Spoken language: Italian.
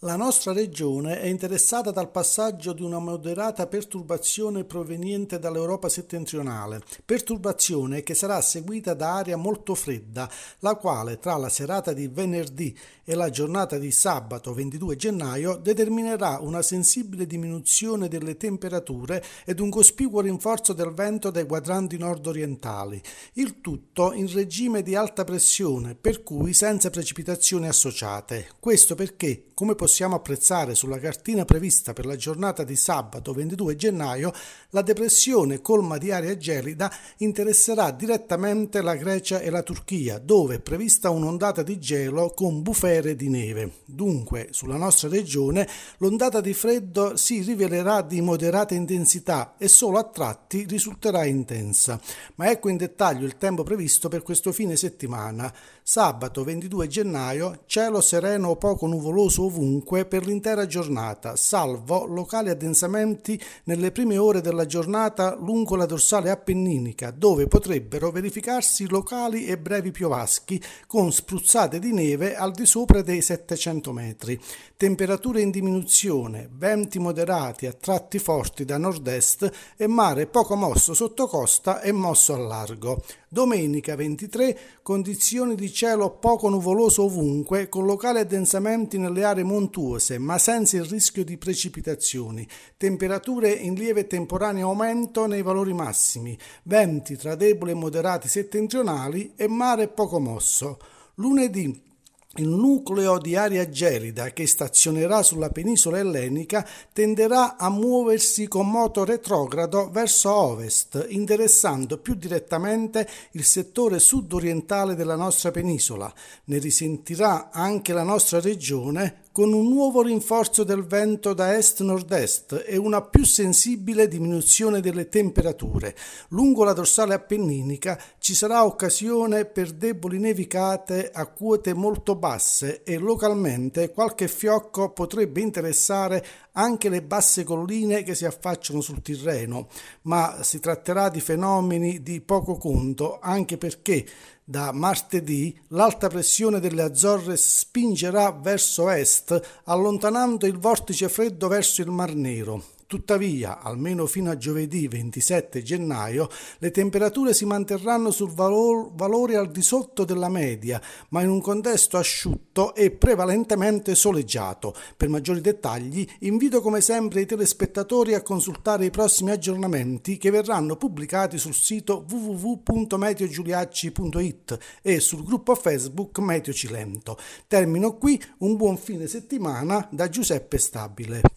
La nostra regione è interessata dal passaggio di una moderata perturbazione proveniente dall'Europa settentrionale, perturbazione che sarà seguita da aria molto fredda, la quale tra la serata di venerdì e la giornata di sabato 22 gennaio determinerà una sensibile diminuzione delle temperature ed un cospicuo rinforzo del vento dai quadranti nord-orientali, il tutto in regime di alta pressione, per cui senza precipitazioni associate. Questo perché come possiamo apprezzare sulla cartina prevista per la giornata di sabato 22 gennaio, la depressione colma di aria gelida interesserà direttamente la Grecia e la Turchia, dove è prevista un'ondata di gelo con bufere di neve. Dunque, sulla nostra regione, l'ondata di freddo si rivelerà di moderata intensità e solo a tratti risulterà intensa. Ma ecco in dettaglio il tempo previsto per questo fine settimana. Sabato 22 gennaio, cielo sereno o poco nuvoloso ovunque per l'intera giornata, salvo locali addensamenti nelle prime ore della giornata lungo la dorsale appenninica, dove potrebbero verificarsi locali e brevi piovaschi con spruzzate di neve al di sopra dei 700 metri. Temperature in diminuzione, venti moderati a tratti forti da nord-est e mare poco mosso sotto costa e mosso al largo. Domenica 23 condizioni di cielo poco nuvoloso ovunque con locali addensamenti nelle aree aree montuose ma senza il rischio di precipitazioni, temperature in lieve temporaneo aumento nei valori massimi, venti tra deboli e moderati settentrionali e mare poco mosso. Lunedì il nucleo di aria gelida che stazionerà sulla penisola ellenica tenderà a muoversi con moto retrogrado verso ovest, interessando più direttamente il settore sud-orientale della nostra penisola. Ne risentirà anche la nostra regione con un nuovo rinforzo del vento da est-nord-est e una più sensibile diminuzione delle temperature. Lungo la dorsale appenninica ci sarà occasione per deboli nevicate a quote molto basse e localmente qualche fiocco potrebbe interessare anche le basse colline che si affacciano sul Tirreno, ma si tratterà di fenomeni di poco conto anche perché da martedì l'alta pressione delle Azzorre spingerà verso est, allontanando il vortice freddo verso il Mar Nero. Tuttavia, almeno fino a giovedì 27 gennaio, le temperature si manterranno sul valor, valori al di sotto della media, ma in un contesto asciutto e prevalentemente soleggiato. Per maggiori dettagli, invito come sempre i telespettatori a consultare i prossimi aggiornamenti che verranno pubblicati sul sito www.meteogiuliacci.it e sul gruppo Facebook Meteo Cilento. Termino qui, un buon fine settimana da Giuseppe Stabile.